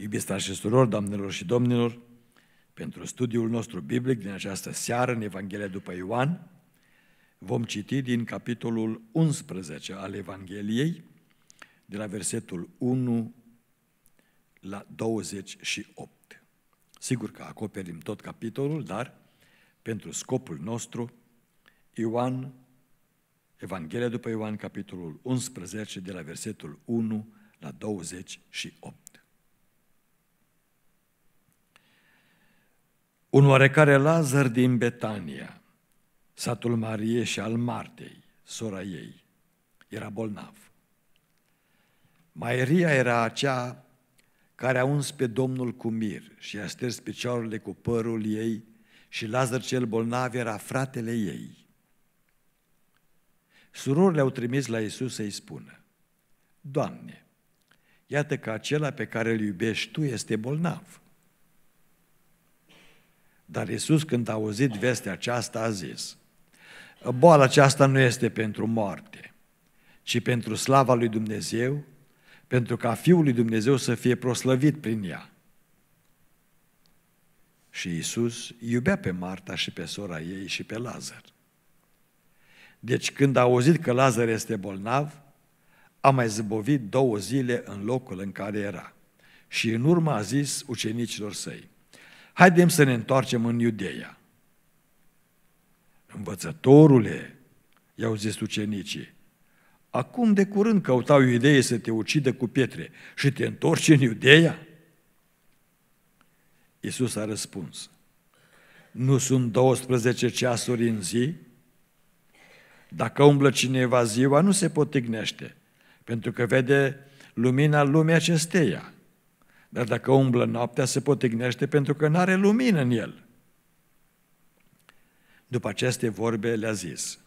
Iubiți frați și surori, doamnelor și domnilor, pentru studiul nostru biblic din această seară în Evanghelia după Ioan, vom citi din capitolul 11 al Evangheliei, de la versetul 1 la 28. Sigur că acoperim tot capitolul, dar pentru scopul nostru, Ioan, Evanghelia după Ioan, capitolul 11, de la versetul 1 la 28. un oarecare Lazar din Betania, satul Marie și al Martei, sora ei, era bolnav. Maria era acea care a uns pe Domnul cu mir și a sters picioarele cu părul ei și Lazar cel bolnav era fratele ei. Surorile au trimis la Isus să-i spună, Doamne, iată că acela pe care îl iubești Tu este bolnav. Dar Iisus când a auzit vestea aceasta a zis, boala aceasta nu este pentru moarte, ci pentru slava lui Dumnezeu, pentru ca Fiul lui Dumnezeu să fie proslăvit prin ea. Și Iisus iubea pe Marta și pe sora ei și pe Lazar. Deci când a auzit că Lazar este bolnav, a mai zbovit două zile în locul în care era. Și în urmă a zis ucenicilor săi, Haidem să ne întoarcem în Iudeia. Învățătorule, i-au zis ucenicii, acum de curând căutau iudeie să te ucidă cu pietre și te întorci în Iudeia? Iisus a răspuns, nu sunt 12 ceasuri în zi? Dacă umblă cineva ziua, nu se potignește, pentru că vede lumina lumii acesteia. Dar dacă umblă noaptea, se potignește pentru că nu are lumină în el. După aceste vorbe le-a zis,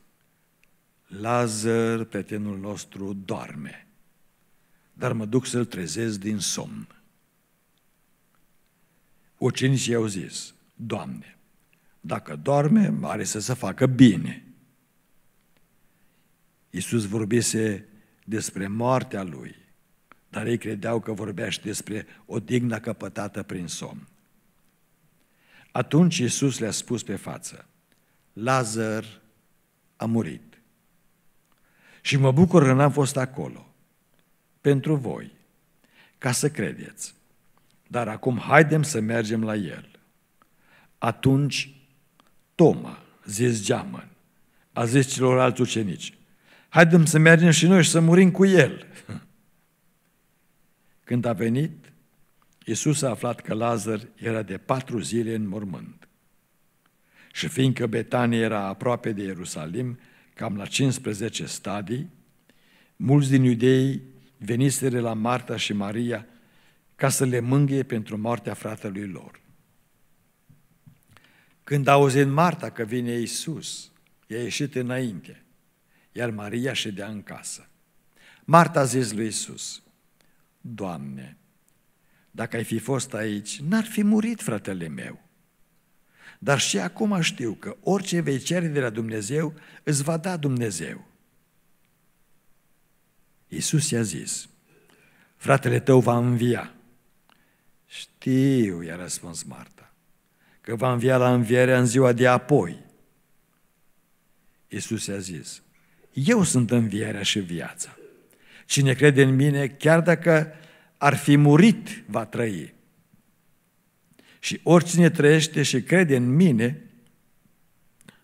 Lazar, prietenul nostru, doarme, dar mă duc să-l trezesc din somn. Ucenicii au zis, Doamne, dacă doarme, are să se facă bine. Iisus vorbise despre moartea lui dar ei credeau că vorbește despre o dignă căpătată prin somn. Atunci Iisus le-a spus pe față, Lazar a murit și mă bucur că n-am fost acolo pentru voi, ca să credeți. Dar acum haidem să mergem la el. Atunci Toma, zis geamăn, a zis celorlalți ucenici, haidem să mergem și noi și să murim cu el. Când a venit, Iisus a aflat că Lazar era de patru zile în mormânt. Și fiindcă Betania era aproape de Ierusalim, cam la 15 stadii, mulți din iudei veniseră la Marta și Maria ca să le mângâie pentru moartea fratelui lor. Când auzit Marta că vine Iisus, i-a ieșit înainte, iar Maria ședea în casă. Marta a zis lui Iisus, Doamne, dacă ai fi fost aici, n-ar fi murit fratele meu. Dar și acum știu că orice vei cere de la Dumnezeu, îți va da Dumnezeu. Iisus i-a zis, fratele tău va învia. Știu, i-a răspuns Marta, că va învia la învierea în ziua de apoi. Iisus i-a zis, eu sunt învierea și viața. Cine crede în mine, chiar dacă ar fi murit, va trăi. Și oricine trăiește și crede în mine,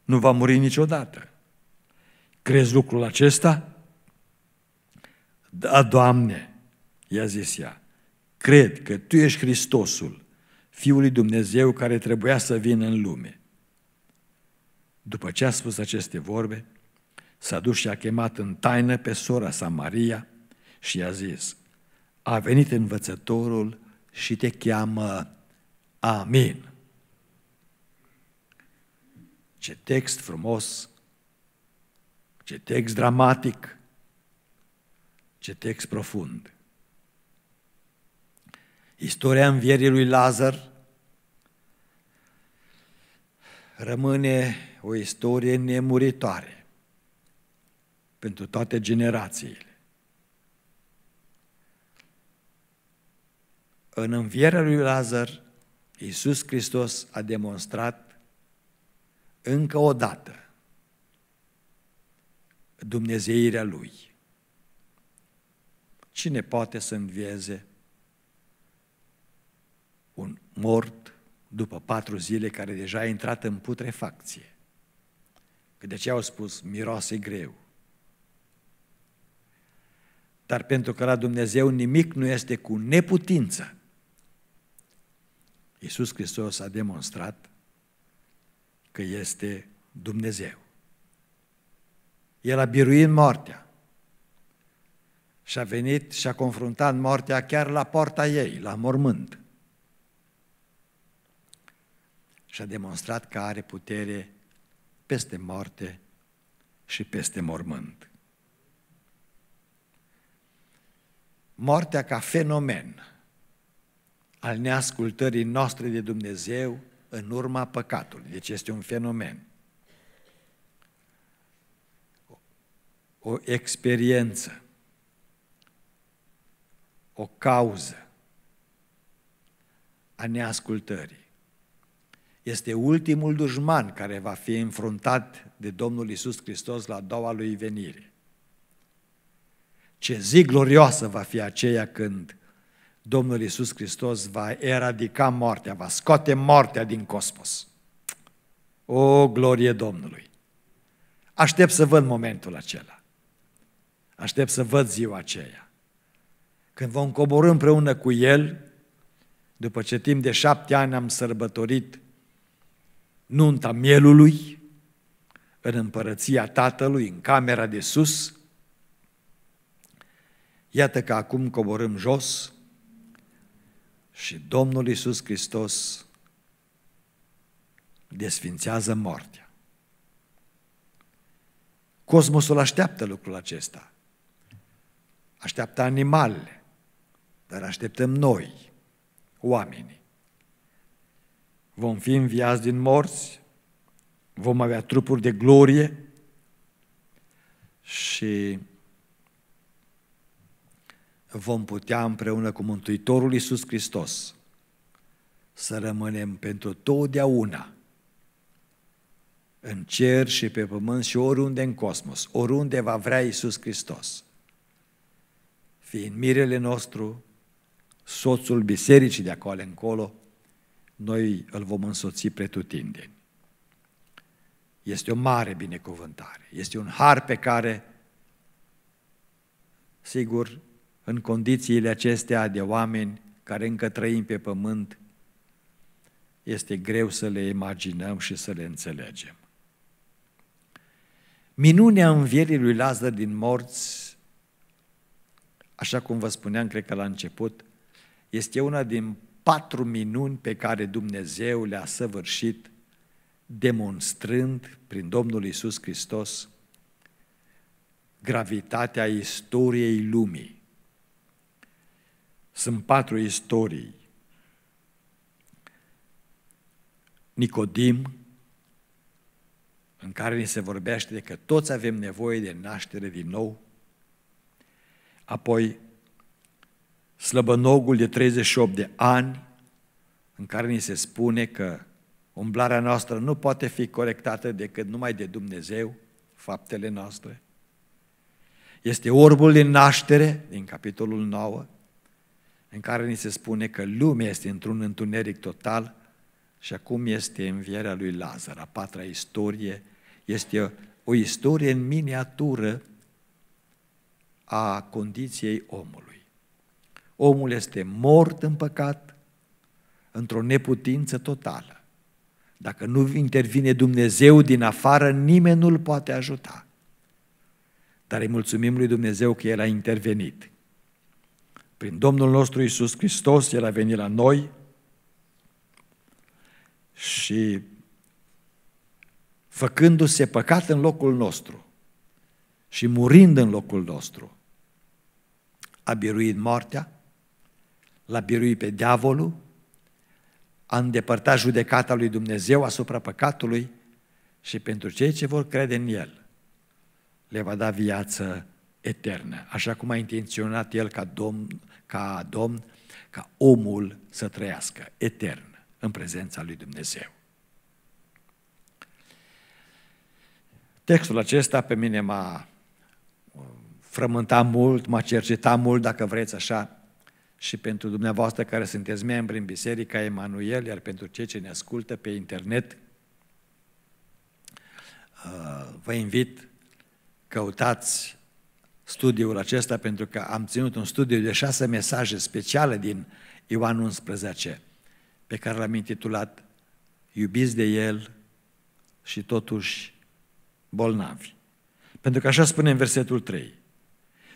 nu va muri niciodată. Crezi lucrul acesta? Da, Doamne, i-a zis ea, cred că Tu ești Hristosul, Fiul lui Dumnezeu care trebuia să vină în lume. După ce a spus aceste vorbe, s-a dus și a chemat în taină pe sora sa Maria, și i-a zis, a venit învățătorul și te cheamă Amin. Ce text frumos, ce text dramatic, ce text profund. Istoria învierii lui Lazar rămâne o istorie nemuritoare pentru toate generațiile. În învierea lui Lazar, Iisus Hristos a demonstrat încă o dată dumnezeirea Lui. Cine poate să învieze un mort după patru zile care deja a intrat în putrefacție? Că de ce au spus, miroase greu. Dar pentru că la Dumnezeu nimic nu este cu neputință, Iisus Hristos a demonstrat că este Dumnezeu. El a biruit moartea și a venit și a confruntat moartea chiar la poarta ei, la mormânt. Și a demonstrat că are putere peste moarte și peste mormânt. Moartea ca fenomen al neascultării noastre de Dumnezeu în urma păcatului. Deci este un fenomen. O experiență, o cauză a neascultării. Este ultimul dușman care va fi înfruntat de Domnul Isus Hristos la doua lui venire. Ce zi glorioasă va fi aceea când Domnul Iisus Hristos va eradica moartea, va scoate moartea din cosmos. O, glorie Domnului! Aștept să văd momentul acela. Aștept să văd ziua aceea. Când vom coborâ împreună cu El, după ce timp de șapte ani am sărbătorit nunta mielului, în împărăția Tatălui, în camera de sus, iată că acum coborâm jos, și Domnul Iisus Hristos desfințează moartea. Cosmosul așteaptă lucrul acesta. Așteaptă animalele, dar așteptăm noi, oamenii. Vom fi înviați din morți, vom avea trupuri de glorie și vom putea împreună cu Mântuitorul Iisus Hristos să rămânem pentru totdeauna în cer și pe pământ și oriunde în cosmos, oriunde va vrea Iisus Hristos, fiind mirele nostru, soțul bisericii de acolo încolo, noi îl vom însoți pretutindeni. Este o mare binecuvântare, este un har pe care, sigur, în condițiile acestea de oameni care încă trăim pe pământ, este greu să le imaginăm și să le înțelegem. Minunea învierii lui Lazar din morți, așa cum vă spuneam, cred că la început, este una din patru minuni pe care Dumnezeu le-a săvârșit, demonstrând prin Domnul Isus Hristos gravitatea istoriei lumii sunt patru istorii. Nicodim, în care ni se vorbește de că toți avem nevoie de naștere din nou, apoi slăbănogul de 38 de ani, în care ni se spune că umblarea noastră nu poate fi corectată decât numai de Dumnezeu, faptele noastre. Este orbul de naștere, din capitolul 9, în care ni se spune că lumea este într-un întuneric total și acum este învierea lui Lazar, a patra istorie, este o istorie în miniatură a condiției omului. Omul este mort în păcat, într-o neputință totală. Dacă nu intervine Dumnezeu din afară, nimeni nu-l poate ajuta. Dar îi mulțumim lui Dumnezeu că El a intervenit. Prin Domnul nostru Isus Hristos, El a venit la noi și făcându-se păcat în locul nostru și murind în locul nostru, a biruit moartea, l-a biruit pe diavolul, a îndepărtat judecata lui Dumnezeu asupra păcatului și pentru cei ce vor crede în El le va da viață eternă, așa cum a intenționat El ca Domn, ca Domn, ca omul să trăiască etern în prezența lui Dumnezeu. Textul acesta pe mine m-a uh, frământat mult, m-a cercetat mult, dacă vreți așa, și pentru dumneavoastră care sunteți membri în Biserica Emanuel, iar pentru cei ce ne ascultă pe internet, uh, vă invit, căutați studiul acesta pentru că am ținut un studiu de șase mesaje speciale din Ioan 11 pe care l-am intitulat Iubiți de El și totuși bolnavi. Pentru că așa spune în versetul 3.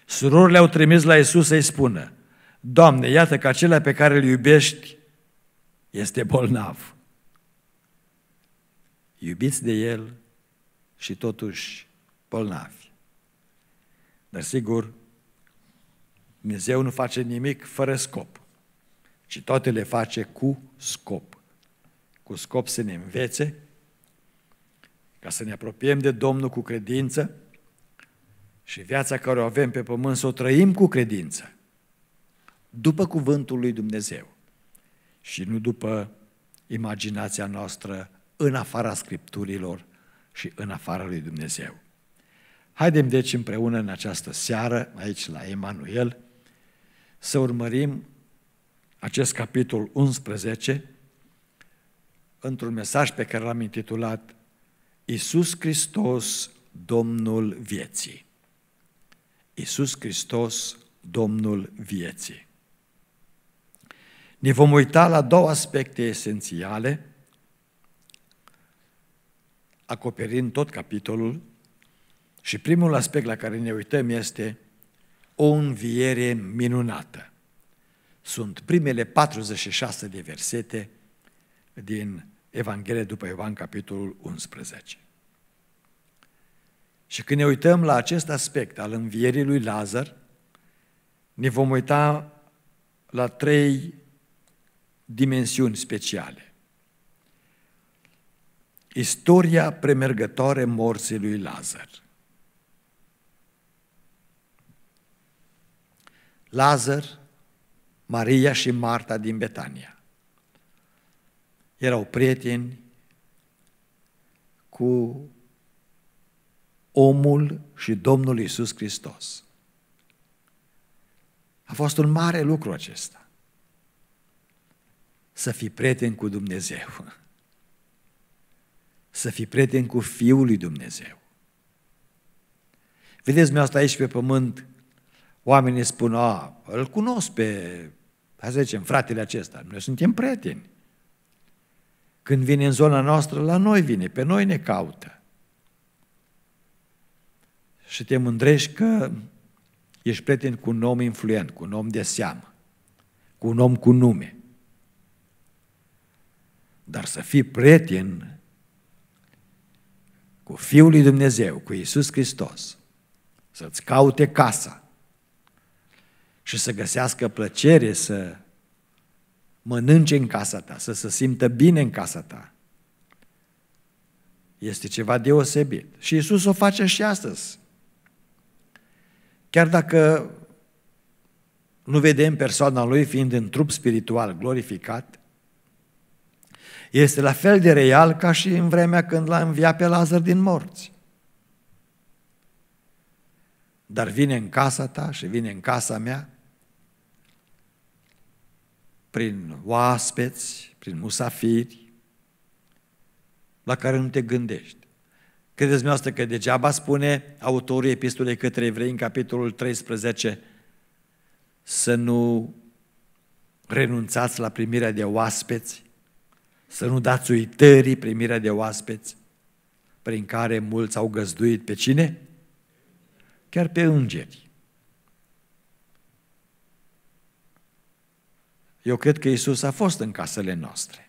Surorile au trimis la Isus să-i spună, Doamne, iată că acela pe care îl iubești este bolnav. Iubiți de El și totuși bolnavi. Dar sigur, Dumnezeu nu face nimic fără scop, ci toate le face cu scop. Cu scop să ne învețe, ca să ne apropiem de Domnul cu credință și viața care o avem pe pământ să o trăim cu credință, după cuvântul lui Dumnezeu și nu după imaginația noastră în afara Scripturilor și în afara lui Dumnezeu. Haidem deci împreună în această seară, aici la Emanuel, să urmărim acest capitol 11 într-un mesaj pe care l-am intitulat Iisus Hristos, Domnul vieții. Iisus Hristos, Domnul vieții. Ne vom uita la două aspecte esențiale, acoperind tot capitolul, și primul aspect la care ne uităm este o înviere minunată. Sunt primele 46 de versete din Evanghelia după Ioan, capitolul 11. Și când ne uităm la acest aspect al învierii lui Lazar, ne vom uita la trei dimensiuni speciale. Istoria premergătoare morții lui Lazar – Lazar, Maria și Marta din Betania. Erau prieteni cu omul și Domnul Isus Hristos. A fost un mare lucru acesta. Să fii prieten cu Dumnezeu. Să fii prieten cu Fiul lui Dumnezeu. Vedeți mi-aș stat aici pe pământ Oamenii spun, a, îl cunosc pe, hai să zicem, fratele acesta, noi suntem prieteni. Când vine în zona noastră, la noi vine, pe noi ne caută. Și te mândrești că ești prieten cu un om influent, cu un om de seamă, cu un om cu nume. Dar să fii prieten cu Fiul lui Dumnezeu, cu Iisus Hristos, să-ți caute casa, și să găsească plăcere să mănânce în casa ta, să se simtă bine în casa ta. Este ceva deosebit. Și Isus o face și astăzi. Chiar dacă nu vedem persoana lui fiind în trup spiritual glorificat, este la fel de real ca și în vremea când l-a înviat pe Lazar din morți. Dar vine în casa ta și vine în casa mea prin oaspeți, prin musafiri, la care nu te gândești. Credeți dumneavoastră că degeaba spune autorul epistolei către evrei în capitolul 13 să nu renunțați la primirea de oaspeți, să nu dați uitării primirea de oaspeți, prin care mulți au găzduit pe cine? Chiar pe îngeri. Eu cred că Isus a fost în casele noastre.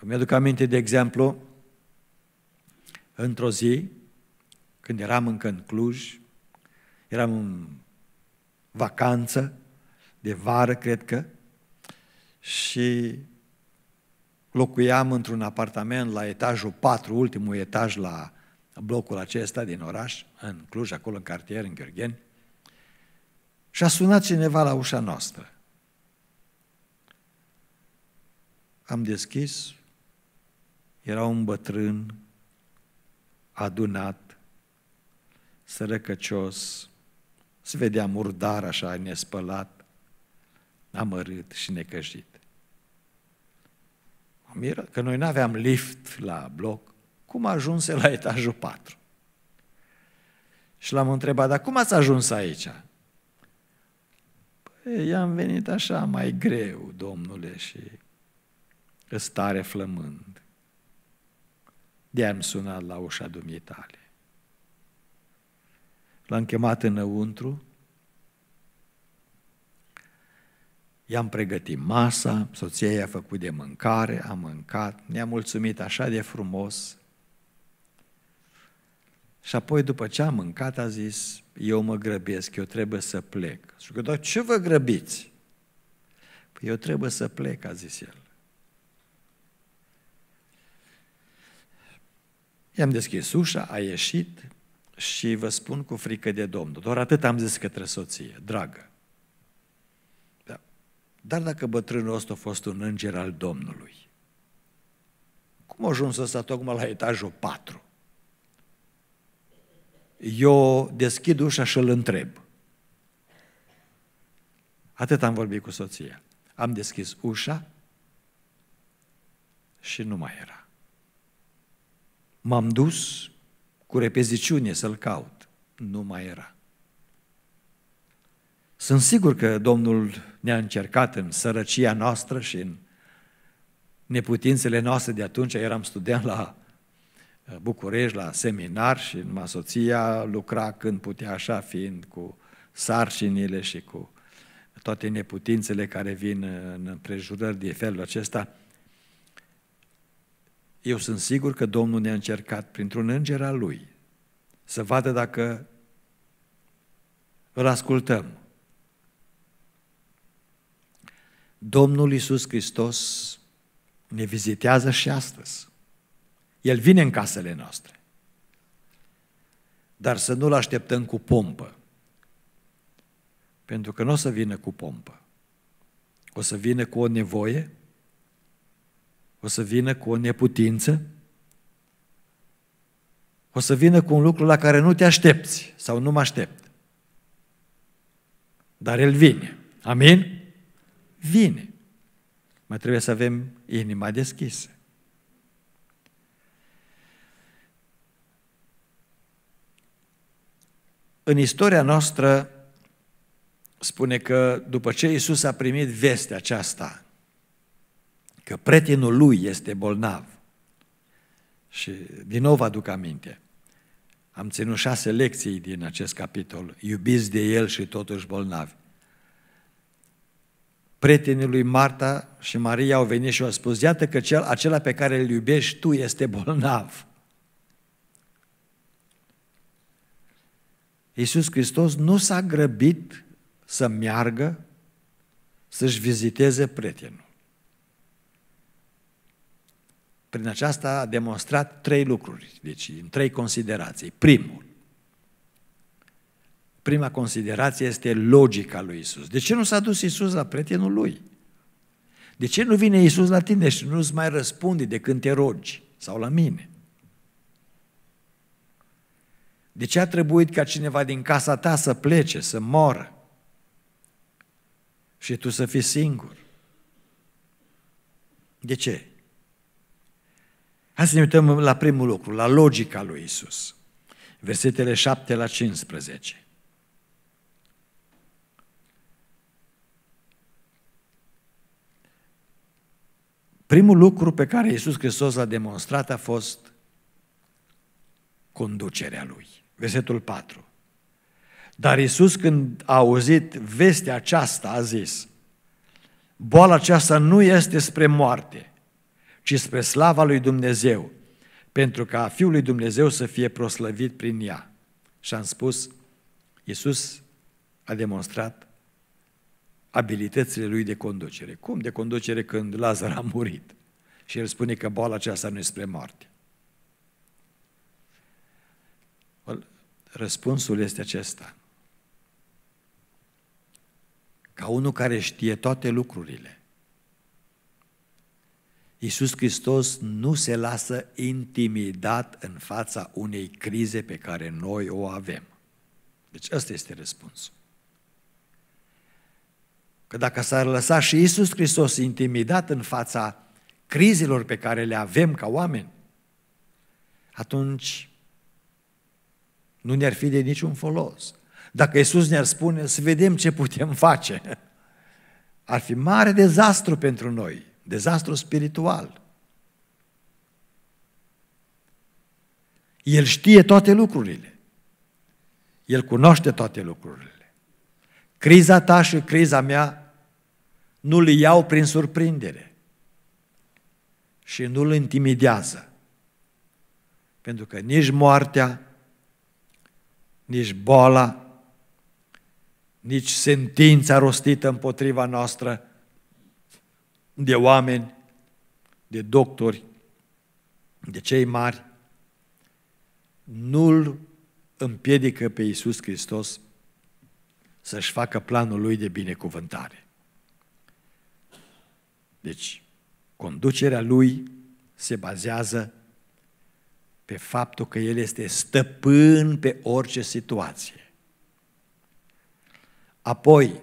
mi aduc aminte, de exemplu, într-o zi, când eram încă în Cluj, eram în vacanță, de vară, cred că, și locuiam într-un apartament la etajul 4, ultimul etaj la blocul acesta din oraș, în Cluj, acolo în cartier, în Gheorgheni, și a sunat cineva la ușa noastră. Am deschis, era un bătrân adunat, sărăcăcios, se vedea murdar așa, nespălat, amărât și necăjit. Miră că noi nu aveam lift la bloc, cum ajunse la etajul 4? Și l-am întrebat, dar cum ați ajuns aici? i-am venit așa mai greu, domnule, și îți tare flămând. De-aia am sunat la ușa dumitale. L-am chemat înăuntru, i-am pregătit masa, soția i-a făcut de mâncare, am mâncat, ne-a mulțumit așa de frumos, și apoi după ce a mâncat a zis, eu mă grăbesc, eu trebuie să plec. Și că, dar ce vă grăbiți? Păi eu trebuie să plec, a zis el. I-am deschis ușa, a ieșit și vă spun cu frică de Domnul. Doar atât am zis către soție, dragă. Da. Dar dacă bătrânul ăsta a fost un înger al Domnului, cum a ajuns ăsta tocmai la etajul 4? eu deschid ușa și îl întreb. Atât am vorbit cu soția. Am deschis ușa și nu mai era. M-am dus cu repeziciune să-l caut. Nu mai era. Sunt sigur că Domnul ne-a încercat în sărăcia noastră și în neputințele noastre de atunci. Eram student la București la seminar și numai soția lucra când putea așa, fiind cu sarcinile și cu toate neputințele care vin în împrejurări de felul acesta. Eu sunt sigur că Domnul ne-a încercat printr-un înger al Lui să vadă dacă îl ascultăm. Domnul Iisus Hristos ne vizitează și astăzi. El vine în casele noastre. Dar să nu-L așteptăm cu pompă. Pentru că nu o să vină cu pompă. O să vină cu o nevoie, o să vină cu o neputință, o să vină cu un lucru la care nu te aștepți sau nu mă aștept. Dar El vine. Amin? Vine. Mai trebuie să avem inima deschisă. În istoria noastră spune că după ce Isus a primit vestea aceasta, că prietenul lui este bolnav, și din nou vă aduc aminte, am ținut șase lecții din acest capitol, iubiți de el și totuși bolnavi. Prietenii lui Marta și Maria au venit și au spus, iată că cel, acela pe care îl iubești tu este bolnav. Iisus Hristos nu s-a grăbit să meargă să-și viziteze prietenul. Prin aceasta a demonstrat trei lucruri, deci în trei considerații. Primul, prima considerație este logica lui Isus. De ce nu s-a dus Isus la prietenul lui? De ce nu vine Isus la tine și nu-ți mai răspunde de când te rogi sau la mine? De ce a trebuit ca cineva din casa ta să plece, să moră? Și tu să fii singur. De ce? Hai să ne uităm la primul lucru, la logica lui Isus. Versetele 7 la 15. Primul lucru pe care Iisus Hristos l-a demonstrat a fost conducerea Lui. Versetul 4. Dar Iisus, când a auzit vestea aceasta a zis, boala aceasta nu este spre moarte, ci spre slava lui Dumnezeu, pentru ca Fiul lui Dumnezeu să fie proslăvit prin ea. Și am spus, Iisus a demonstrat abilitățile lui de conducere. Cum de conducere când Lazar a murit? Și el spune că boala aceasta nu este spre moarte. Răspunsul este acesta. Ca unul care știe toate lucrurile, Iisus Hristos nu se lasă intimidat în fața unei crize pe care noi o avem. Deci ăsta este răspunsul. Că dacă s-ar lăsa și Iisus Hristos intimidat în fața crizelor pe care le avem ca oameni, atunci nu ne-ar fi de niciun folos. Dacă Iisus ne-ar spune să vedem ce putem face, ar fi mare dezastru pentru noi, dezastru spiritual. El știe toate lucrurile. El cunoaște toate lucrurile. Criza ta și criza mea nu le iau prin surprindere și nu îl intimidează. Pentru că nici moartea, nici boala, nici sentința rostită împotriva noastră de oameni, de doctori, de cei mari, nu-L împiedică pe Iisus Hristos să-și facă planul lui de binecuvântare. Deci, conducerea lui se bazează pe faptul că El este stăpân pe orice situație. Apoi,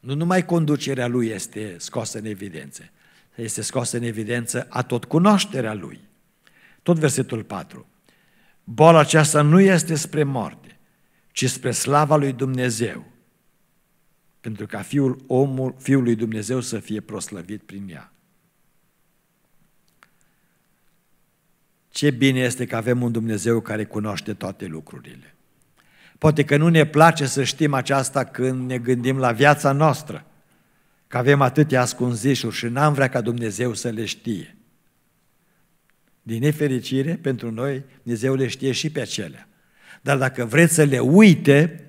nu numai conducerea Lui este scoasă în evidență, este scoasă în evidență a tot cunoașterea Lui. Tot versetul 4. Boala aceasta nu este spre moarte, ci spre slava lui Dumnezeu, pentru ca Fiul, omul, Fiul lui Dumnezeu să fie proslăvit prin ea. Ce bine este că avem un Dumnezeu care cunoaște toate lucrurile. Poate că nu ne place să știm aceasta când ne gândim la viața noastră, că avem atâtea ascunzișuri și n-am vrea ca Dumnezeu să le știe. Din nefericire, pentru noi, Dumnezeu le știe și pe acelea. Dar dacă vreți să le uite,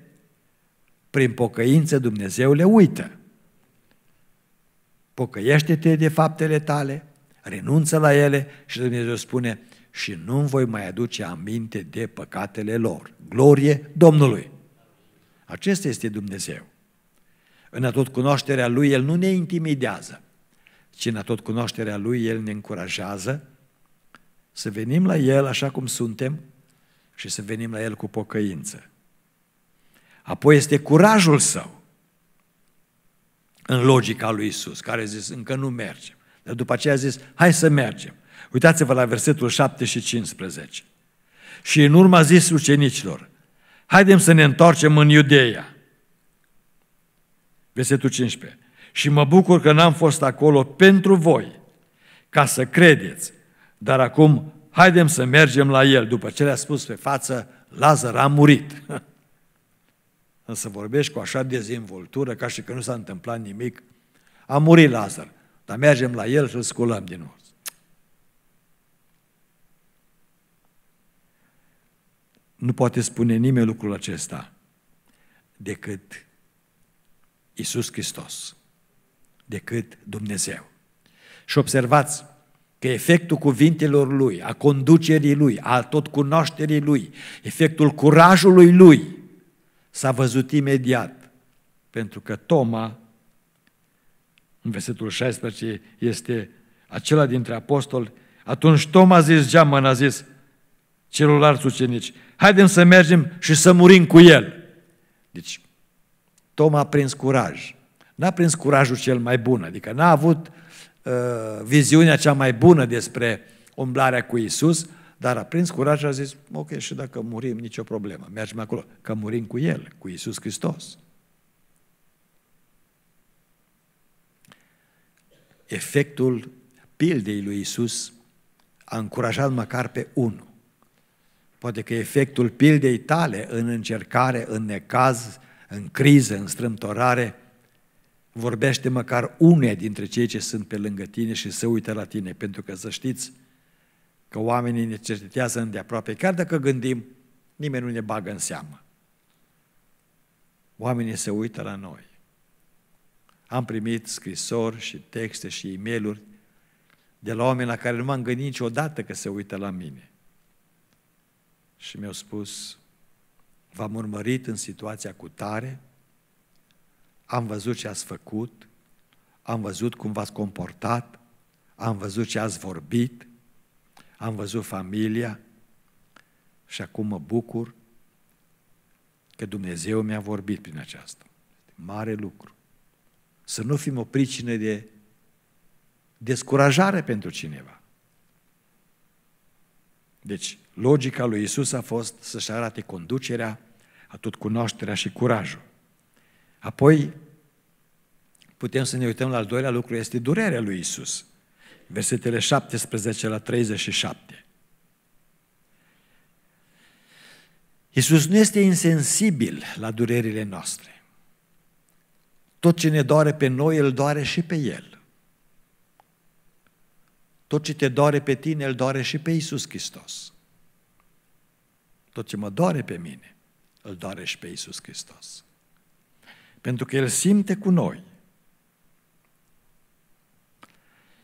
prin pocăință Dumnezeu le uită. Pocăiește-te de faptele tale, renunță la ele și Dumnezeu spune, și nu voi mai aduce aminte de păcatele lor. Glorie Domnului! Acesta este Dumnezeu. În atot cunoașterea Lui, El nu ne intimidează, ci în atot cunoașterea Lui, El ne încurajează să venim la El așa cum suntem și să venim la El cu pocăință. Apoi este curajul Său în logica lui Isus, care a zis, încă nu mergem. Dar după aceea a zis, hai să mergem. Uitați-vă la versetul 7 și 15. Și în urma zis ucenicilor, haidem să ne întoarcem în Iudeia. Versetul 15. Și mă bucur că n-am fost acolo pentru voi, ca să credeți. Dar acum, haidem să mergem la el. După ce le-a spus pe față, Lazar a murit. Însă vorbești cu așa dezinvoltură, ca și că nu s-a întâmplat nimic. A murit Lazar, dar mergem la el și îl sculăm din nou. nu poate spune nimeni lucrul acesta decât Isus Hristos, decât Dumnezeu. Și observați că efectul cuvintelor Lui, a conducerii Lui, a tot cunoașterii Lui, efectul curajului Lui s-a văzut imediat, pentru că Toma, în versetul 16, este acela dintre apostoli, atunci Toma a zis geamă, a zis, celorlalți ucenici. Haidem să mergem și să murim cu el. Deci, Tom a prins curaj. N-a prins curajul cel mai bun, adică n-a avut uh, viziunea cea mai bună despre umblarea cu Isus, dar a prins curaj și a zis, ok, și dacă murim, nicio problemă, mergem acolo, că murim cu El, cu Isus Hristos. Efectul pildei lui Isus a încurajat măcar pe unul Poate că efectul pildei tale în încercare, în necaz, în criză, în strâmtorare, vorbește măcar une dintre cei ce sunt pe lângă tine și se uită la tine, pentru că să știți că oamenii ne cercetează îndeaproape, chiar dacă gândim, nimeni nu ne bagă în seamă. Oamenii se uită la noi. Am primit scrisori și texte și e mail de la oameni la care nu m-am gândit niciodată că se uită la mine și mi-au spus, v-am urmărit în situația cu tare, am văzut ce ați făcut, am văzut cum v-ați comportat, am văzut ce ați vorbit, am văzut familia și acum mă bucur că Dumnezeu mi-a vorbit prin aceasta. Mare lucru. Să nu fim o pricină de descurajare pentru cineva. Deci, Logica lui Isus a fost să-și arate conducerea, atât cunoașterea și curajul. Apoi, putem să ne uităm la al doilea lucru, este durerea lui Isus. Versetele 17 la 37. Isus nu este insensibil la durerile noastre. Tot ce ne doare pe noi, îl doare și pe El. Tot ce te doare pe tine, îl doare și pe Isus Hristos. Tot ce mă doare pe mine, îl doare și pe Iisus Hristos. Pentru că El simte cu noi.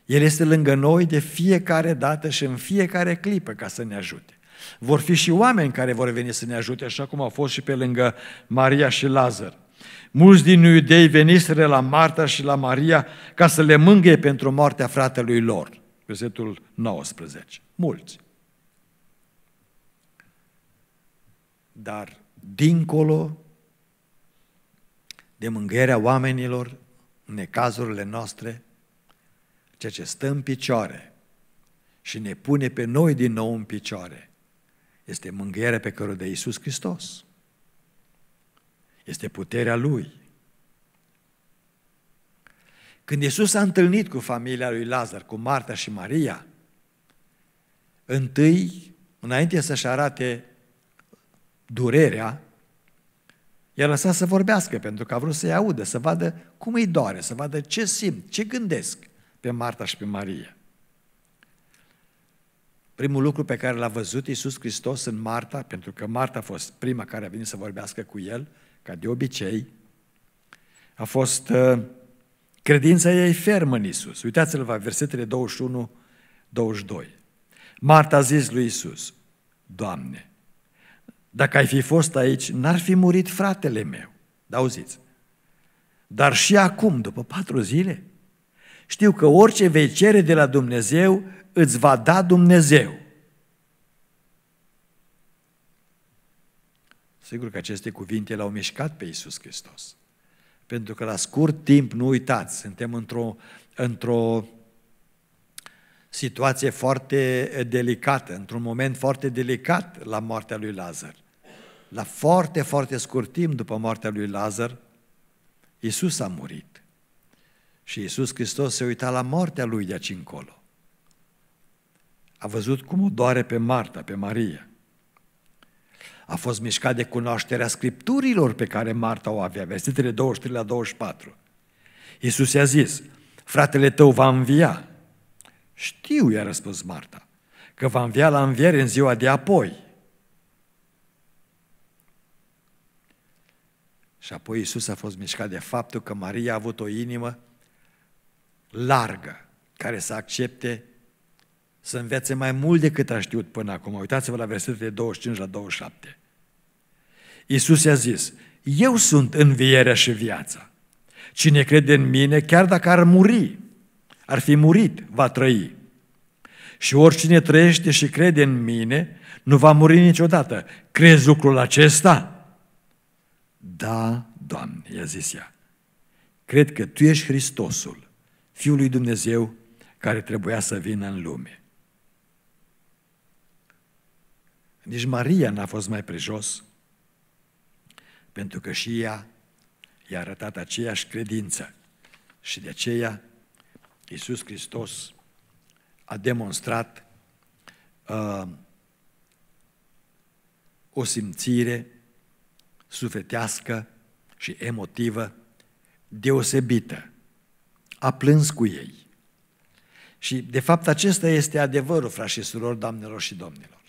El este lângă noi de fiecare dată și în fiecare clipă ca să ne ajute. Vor fi și oameni care vor veni să ne ajute, așa cum au fost și pe lângă Maria și Lazar. Mulți din iudei veniseră la Marta și la Maria ca să le mângâie pentru moartea fratelui lor. Versetul 19. Mulți. Dar dincolo de mângâierea oamenilor, în necazurile noastre, ceea ce stă în picioare și ne pune pe noi din nou în picioare, este mângâierea pe care o dă Iisus Hristos. Este puterea Lui. Când Iisus a întâlnit cu familia lui Lazar, cu Marta și Maria, întâi, înainte să-și arate durerea, i-a lăsat să vorbească pentru că a vrut să-i audă, să vadă cum îi doare, să vadă ce simt, ce gândesc pe Marta și pe Maria. Primul lucru pe care l-a văzut Iisus Hristos în Marta, pentru că Marta a fost prima care a venit să vorbească cu el, ca de obicei, a fost uh, credința ei fermă în Iisus. Uitați-l la versetele 21-22. Marta a zis lui Iisus, Doamne, dacă ai fi fost aici, n-ar fi murit fratele meu. Dar auziți, dar și acum, după patru zile, știu că orice vei cere de la Dumnezeu, îți va da Dumnezeu. Sigur că aceste cuvinte l-au mișcat pe Iisus Hristos. Pentru că la scurt timp, nu uitați, suntem într-o, într-o situație foarte eh, delicată, într-un moment foarte delicat la moartea lui Lazar. La foarte, foarte scurt timp după moartea lui Lazar, Iisus a murit. Și Iisus Hristos se uita la moartea lui de aici încolo. A văzut cum o doare pe Marta, pe Maria. A fost mișcat de cunoașterea scripturilor pe care Marta o avea, versetele 23 la 24. Iisus i-a zis, fratele tău va învia. Știu, i-a răspuns Marta, că va învia la înviere în ziua de apoi. Și apoi Isus a fost mișcat de faptul că Maria a avut o inimă largă, care să accepte să învețe mai mult decât a știut până acum. Uitați-vă la versetele 25 la 27. Iisus i-a zis, eu sunt învierea și viața. Cine crede în mine, chiar dacă ar muri, ar fi murit, va trăi. Și oricine trăiește și crede în mine, nu va muri niciodată. Crezi lucrul acesta? Da, Doamne, i-a zis ea. Cred că Tu ești Hristosul, Fiul lui Dumnezeu, care trebuia să vină în lume. Nici Maria n-a fost mai prejos, pentru că și ea i-a arătat aceeași credință și de aceea Iisus Hristos a demonstrat uh, o simțire sufletească și emotivă deosebită. A plâns cu ei. Și, de fapt, acesta este adevărul, frați și surori, doamnelor și domnilor.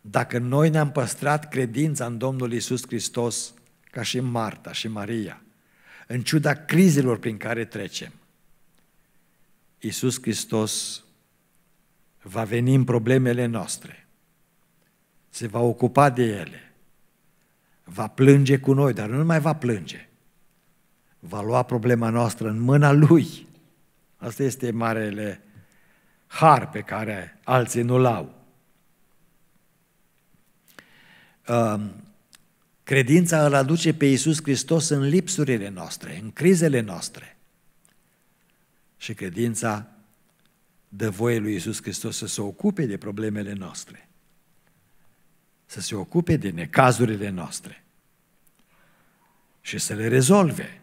Dacă noi ne-am păstrat credința în Domnul Isus Hristos, ca și Marta și Maria, în ciuda crizelor prin care trecem, Iisus Hristos va veni în problemele noastre, se va ocupa de ele, va plânge cu noi, dar nu mai va plânge, va lua problema noastră în mâna Lui. Asta este marele har pe care alții nu-l au. Um, credința îl aduce pe Iisus Hristos în lipsurile noastre, în crizele noastre și credința dă voie lui Iisus Hristos să se ocupe de problemele noastre, să se ocupe de necazurile noastre și să le rezolve.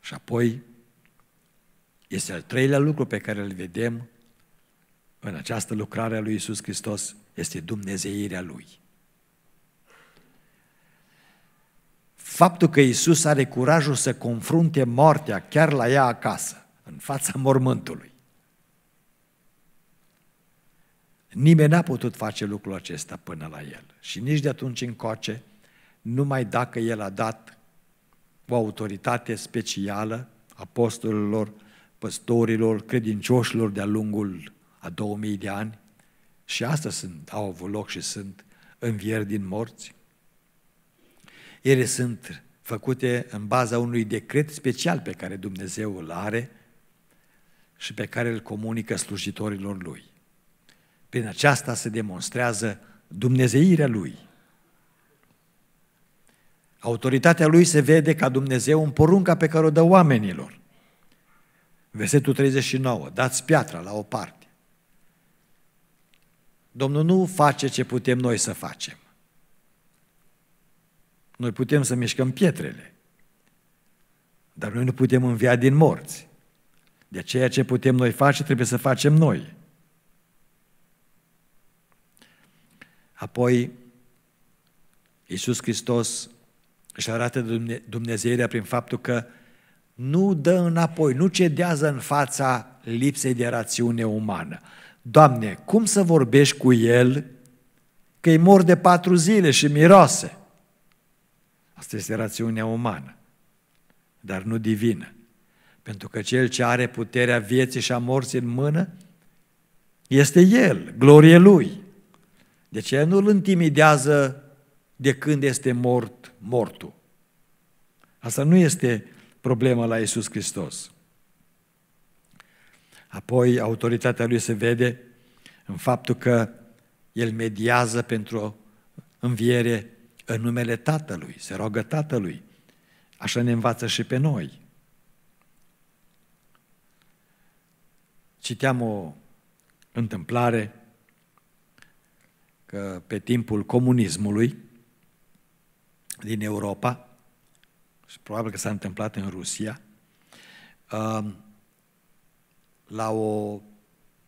Și apoi este al treilea lucru pe care îl vedem în această lucrare a lui Iisus Hristos, este dumnezeirea Lui. Faptul că Isus are curajul să confrunte moartea chiar la ea acasă, în fața mormântului. Nimeni n-a putut face lucrul acesta până la el și nici de atunci încoace, numai dacă el a dat o autoritate specială apostolilor, păstorilor, credincioșilor de-a lungul a 2000 de ani și astăzi sunt, au avut loc și sunt învieri din morți. Ele sunt făcute în baza unui decret special pe care Dumnezeu îl are și pe care îl comunică slujitorilor Lui. Prin aceasta se demonstrează dumnezeirea Lui. Autoritatea Lui se vede ca Dumnezeu în porunca pe care o dă oamenilor. Versetul 39, dați piatra la o parte. Domnul nu face ce putem noi să facem. Noi putem să mișcăm pietrele, dar noi nu putem învia din morți. De ceea ce putem noi face, trebuie să facem noi. Apoi, Iisus Hristos își arată Dumnezeirea prin faptul că nu dă înapoi, nu cedează în fața lipsei de rațiune umană. Doamne, cum să vorbești cu el că-i mor de patru zile și miroase? Asta este rațiunea umană, dar nu divină. Pentru că cel ce are puterea vieții și a morții în mână este el, glorie lui. Deci el nu îl intimidează de când este mort mortul. Asta nu este problema la Iisus Hristos. Apoi autoritatea lui se vede în faptul că el mediază pentru înviere în numele Tatălui, se roagă Tatălui. Așa ne învață și pe noi. Citeam o întâmplare că pe timpul comunismului din Europa, și probabil că s-a întâmplat în Rusia, um, la o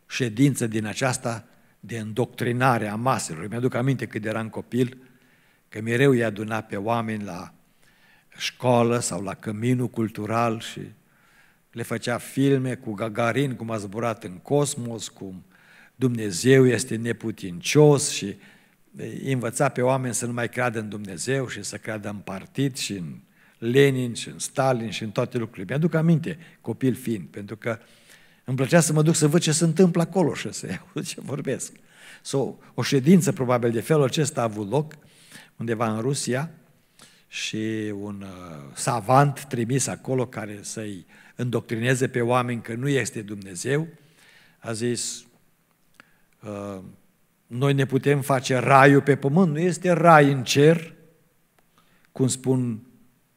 ședință din aceasta de îndoctrinare a maselor. Mi-aduc aminte cât eram copil, că mereu a adunat pe oameni la școală sau la căminul cultural și le făcea filme cu Gagarin, cum a zburat în cosmos, cum Dumnezeu este neputincios și învăța pe oameni să nu mai creadă în Dumnezeu și să creadă în partid și în Lenin și în Stalin și în toate lucrurile. Mi-aduc aminte, copil fiind, pentru că îmi plăcea să mă duc să văd ce se întâmplă acolo și să iau ce vorbesc. So, o ședință probabil de felul acesta a avut loc undeva în Rusia, și un uh, savant trimis acolo care să-i îndoctrineze pe oameni că nu este Dumnezeu, a zis, uh, noi ne putem face raiul pe pământ, nu este rai în cer, cum spun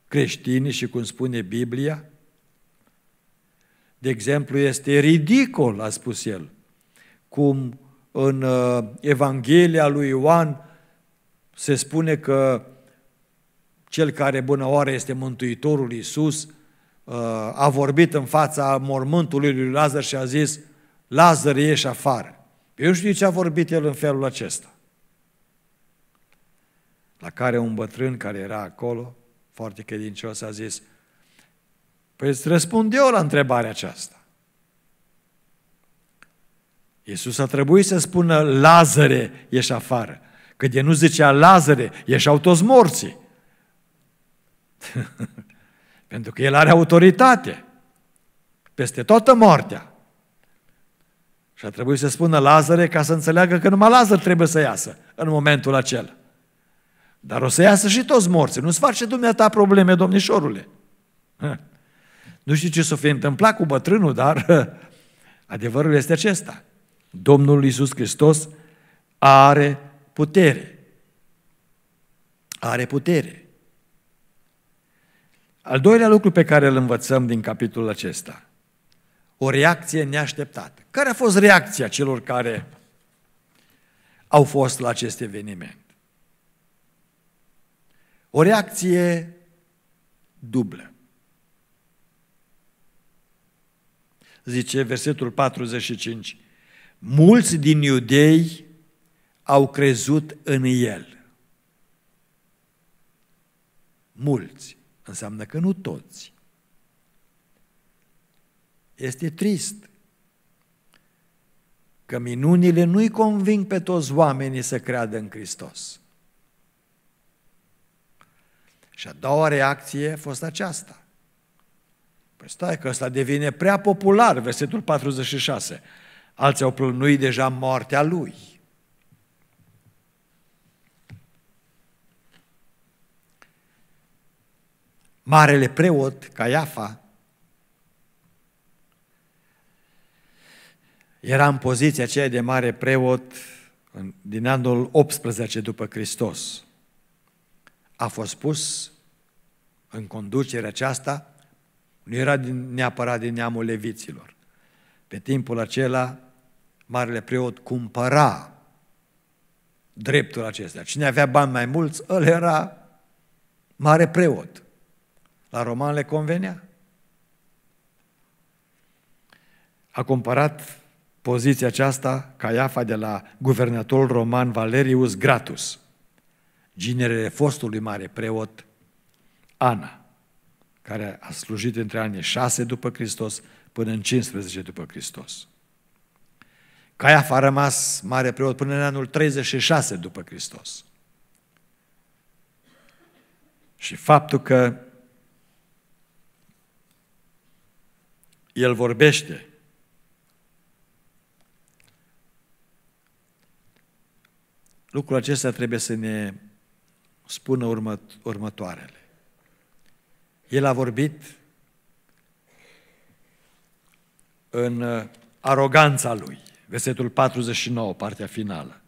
creștinii și cum spune Biblia. De exemplu, este ridicol, a spus el, cum în uh, Evanghelia lui Ioan se spune că cel care bună oară este Mântuitorul Iisus, uh, a vorbit în fața mormântului lui Lazar și a zis, Lazar, ieși afară. Eu știu ce a vorbit el în felul acesta. La care un bătrân care era acolo, foarte credincios, a zis, păi îți răspund eu la întrebarea aceasta. Iisus a trebuit să spună, Lazare, ieși afară. Că de nu zicea Lazare, ieșau toți morții. Pentru că el are autoritate peste toată moartea. Și a trebuit să spună Lazare ca să înțeleagă că numai Lazar trebuie să iasă în momentul acela. Dar o să iasă și toți morții. Nu-ți face dumneata probleme, domnișorule. Nu știu ce s-o fi întâmplat cu bătrânul, dar adevărul este acesta. Domnul Iisus Hristos are putere. Are putere. Al doilea lucru pe care îl învățăm din capitolul acesta, o reacție neașteptată. Care a fost reacția celor care au fost la acest eveniment? O reacție dublă. Zice versetul 45, mulți din iudei au crezut în El. Mulți, înseamnă că nu toți. Este trist că minunile nu-i conving pe toți oamenii să creadă în Hristos. Și a doua reacție a fost aceasta. Păi stai că ăsta devine prea popular, versetul 46. Alții au plănuit deja moartea lui. marele preot, Caiafa, era în poziția aceea de mare preot din anul 18 după Hristos. A fost pus în conducerea aceasta, nu era din, neapărat din neamul leviților. Pe timpul acela, marele preot cumpăra dreptul acesta. Cine avea bani mai mulți, el era mare preot. La roman le convenea. A comparat poziția aceasta Caiafa de la guvernatorul roman Valerius Gratus, ginerele fostului mare preot Ana, care a slujit între anii 6 după Hristos până în 15 după Hristos. Caiafa a rămas mare preot până în anul 36 după Hristos. Și faptul că El vorbește. Lucrul acesta trebuie să ne spună urmă, următoarele. El a vorbit în uh, aroganța lui, versetul 49, partea finală.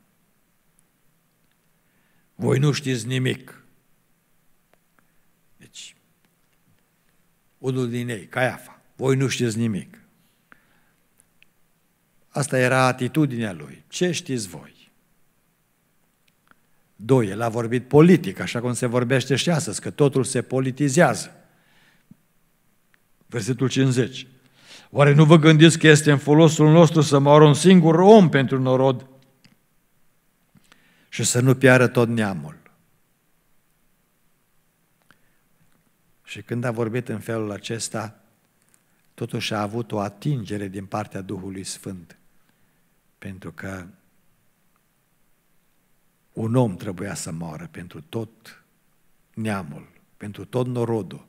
Voi nu știți nimic. Deci, unul din ei, Caiafa, voi nu știți nimic. Asta era atitudinea lui. Ce știți voi? Doi, el a vorbit politic, așa cum se vorbește și astăzi, că totul se politizează. Versetul 50. Oare nu vă gândiți că este în folosul nostru să moară un singur om pentru norod și să nu piară tot neamul? Și când a vorbit în felul acesta, totuși a avut o atingere din partea Duhului Sfânt. Pentru că un om trebuia să moară pentru tot neamul, pentru tot norodul.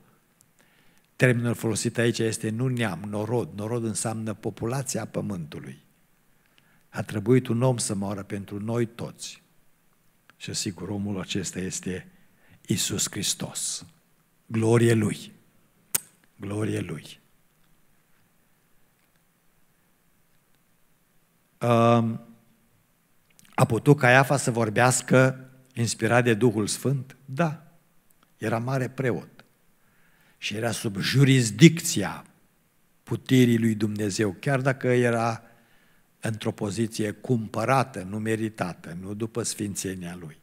Terminul folosit aici este nu neam, norod. Norod înseamnă populația pământului. A trebuit un om să moară pentru noi toți. Și sigur, omul acesta este Isus Hristos. Glorie Lui! Glorie Lui! A putut Caiafa să vorbească inspirat de Duhul Sfânt? Da. Era mare preot și era sub jurisdicția puterii lui Dumnezeu, chiar dacă era într-o poziție cumpărată, nu meritată, nu după sfințenia lui.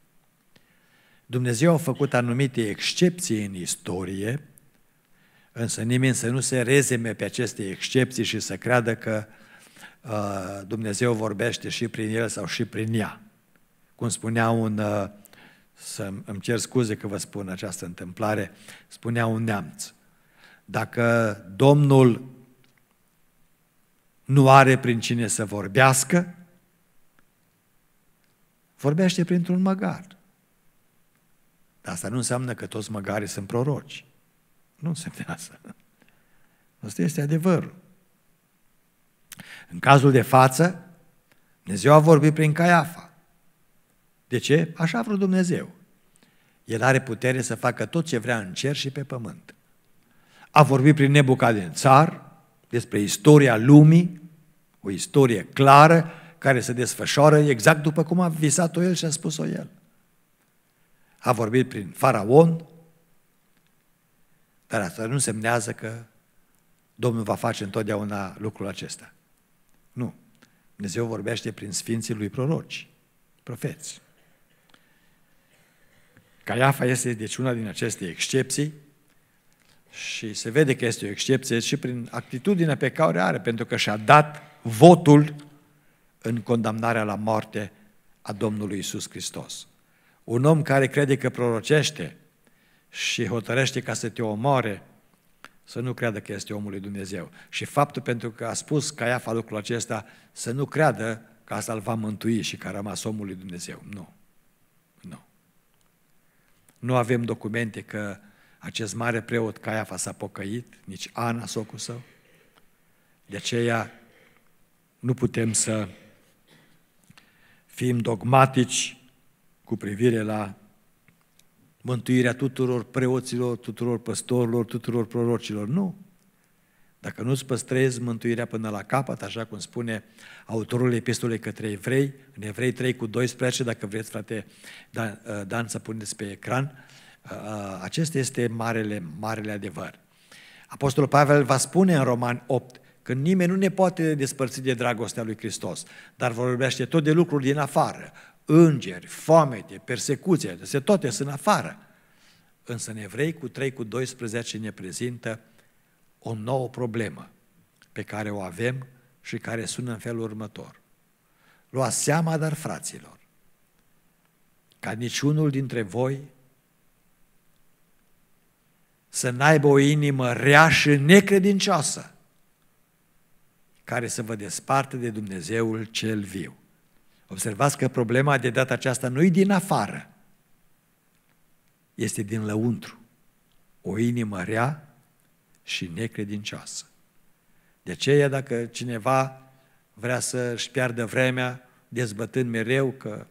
Dumnezeu a făcut anumite excepții în istorie, însă nimeni să nu se rezeme pe aceste excepții și să creadă că uh, Uh, Dumnezeu vorbește și prin el sau și prin ea. Cum spunea un, uh, să îmi cer scuze că vă spun această întâmplare, spunea un neamț, dacă Domnul nu are prin cine să vorbească, vorbește printr-un măgar. Dar asta nu înseamnă că toți măgarii sunt proroci. Nu înseamnă asta. Asta este adevărul. În cazul de față, Dumnezeu a vorbit prin Caiafa. De ce? Așa a vrut Dumnezeu. El are putere să facă tot ce vrea în cer și pe pământ. A vorbit prin Nebucadențar despre istoria lumii, o istorie clară care se desfășoară exact după cum a visat-o el și a spus-o el. A vorbit prin faraon, dar asta nu semnează că Domnul va face întotdeauna lucrul acesta. Nu. Dumnezeu vorbește prin sfinții lui proroci, profeți. Caiafa este deci una din aceste excepții și se vede că este o excepție și prin actitudinea pe care o are, pentru că și-a dat votul în condamnarea la moarte a Domnului Isus Hristos. Un om care crede că prorocește și hotărăște ca să te omoare să nu creadă că este omul lui Dumnezeu. Și faptul pentru că a spus Caiafa lucrul acesta, să nu creadă că asta îl va mântui și că a rămas omul lui Dumnezeu. Nu. Nu. Nu avem documente că acest mare preot Caiafa s-a pocăit, nici Ana, socul său. De aceea nu putem să fim dogmatici cu privire la mântuirea tuturor preoților, tuturor păstorilor, tuturor prorocilor. Nu. Dacă nu-ți păstrezi mântuirea până la capăt, așa cum spune autorul epistolei către evrei, în evrei 3 cu 12, dacă vreți, frate uh, Dan, să puneți pe ecran, uh, acesta este marele, marele adevăr. Apostolul Pavel va spune în Roman 8, că nimeni nu ne poate despărți de dragostea lui Hristos, dar vorbește tot de lucruri din afară, îngeri, foamete, persecuție, se toate sunt afară. Însă în evrei cu 3 cu 12 ne prezintă o nouă problemă pe care o avem și care sună în felul următor. Luați seama, dar fraților, ca niciunul dintre voi să n-aibă o inimă rea și necredincioasă care să vă desparte de Dumnezeul cel viu. Observați că problema de data aceasta nu e din afară, este din lăuntru. O inimă rea și necredincioasă. De aceea, dacă cineva vrea să-și piardă vremea dezbătând mereu că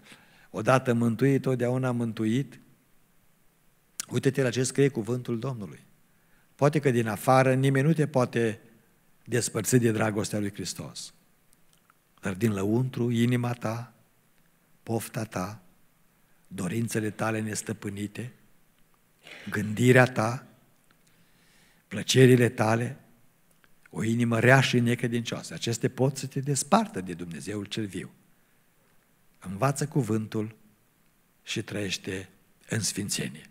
odată mântuit, totdeauna mântuit, uite-te la ce scrie cuvântul Domnului. Poate că din afară nimeni nu te poate despărți de dragostea lui Hristos. Dar din lăuntru, inima ta, pofta ta, dorințele tale nestăpânite, gândirea ta, plăcerile tale, o inimă rea și necredincioasă. Aceste pot să te despartă de Dumnezeul cel viu. Învață cuvântul și trăiește în sfințenie.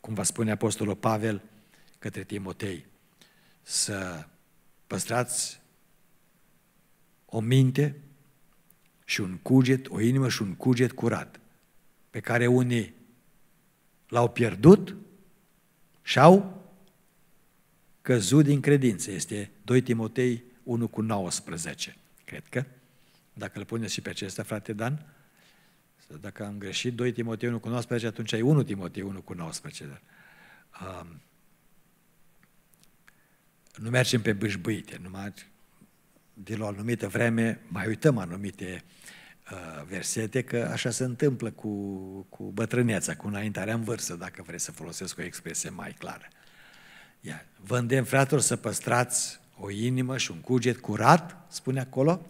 Cum va spune Apostolul Pavel către Timotei, să păstrați o minte și un cuget, o inimă și un cuget curat, pe care unii l-au pierdut și au căzut din credință. Este 2 Timotei 1 cu 19, cred că. Dacă îl puneți și pe acesta, frate Dan, dacă am greșit 2 Timotei 1 cu 19, atunci ai 1 Timotei 1 cu 19. Dar, um, nu mergem pe bâșbâite, numai de la o anumită vreme mai uităm anumite uh, versete, că așa se întâmplă cu, cu bătrâneața, cu înaintarea în vârstă, dacă vreți să folosesc o expresie mai clară. Ia. Vă îndemn, fratul, să păstrați o inimă și un cuget curat, spune acolo.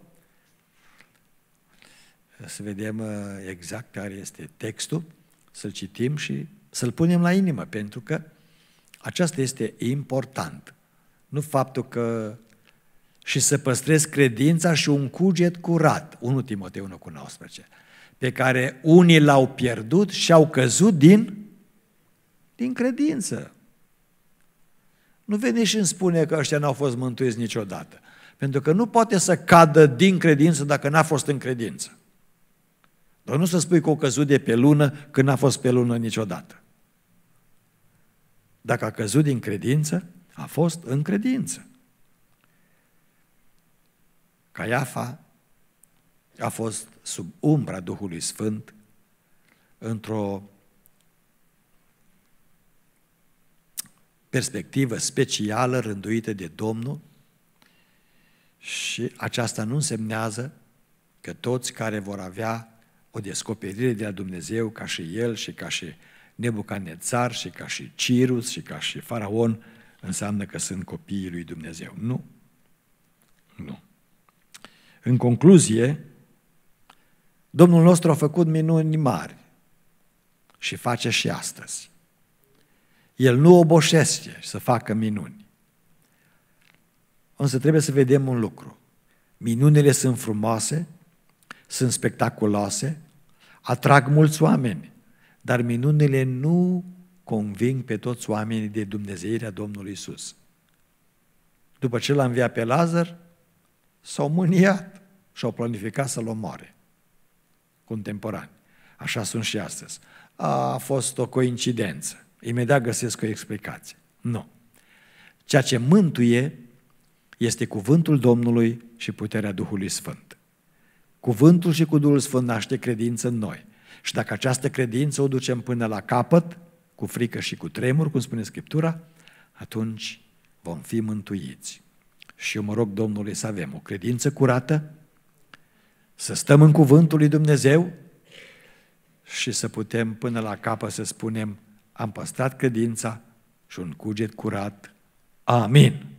Să vedem uh, exact care este textul, să-l citim și să-l punem la inimă, pentru că aceasta este important. Nu faptul că și să păstrezi credința și un cuget curat, 1 Timotei 1 cu 19, pe care unii l-au pierdut și au căzut din, din credință. Nu veni și îmi spune că ăștia n-au fost mântuiți niciodată. Pentru că nu poate să cadă din credință dacă n-a fost în credință. Dar nu să spui că o căzut de pe lună când n-a fost pe lună niciodată. Dacă a căzut din credință, a fost în credință. Caiafa a fost sub umbra Duhului Sfânt într-o perspectivă specială rânduită de Domnul și aceasta nu însemnează că toți care vor avea o descoperire de la Dumnezeu ca și el și ca și Nebucanețar și ca și Cirus și ca și Faraon înseamnă că sunt copiii lui Dumnezeu. Nu. Nu. În concluzie, Domnul nostru a făcut minuni mari și face și astăzi. El nu oboșește să facă minuni. Însă trebuie să vedem un lucru. Minunile sunt frumoase, sunt spectaculoase, atrag mulți oameni, dar minunile nu conving pe toți oamenii de Dumnezeirea Domnului Isus. După ce l-a înviat pe Lazar, s-au mâniat și au planificat să-l omoare. Contemporani. Așa sunt și astăzi. A fost o coincidență. Imediat găsesc o explicație. Nu. Ceea ce mântuie este cuvântul Domnului și puterea Duhului Sfânt. Cuvântul și cu Duhul Sfânt naște credință în noi. Și dacă această credință o ducem până la capăt, cu frică și cu tremur, cum spune Scriptura, atunci vom fi mântuiți. Și eu mă rog Domnului să avem o credință curată, să stăm în cuvântul lui Dumnezeu și să putem până la capă să spunem am păstrat credința și un cuget curat. Amin.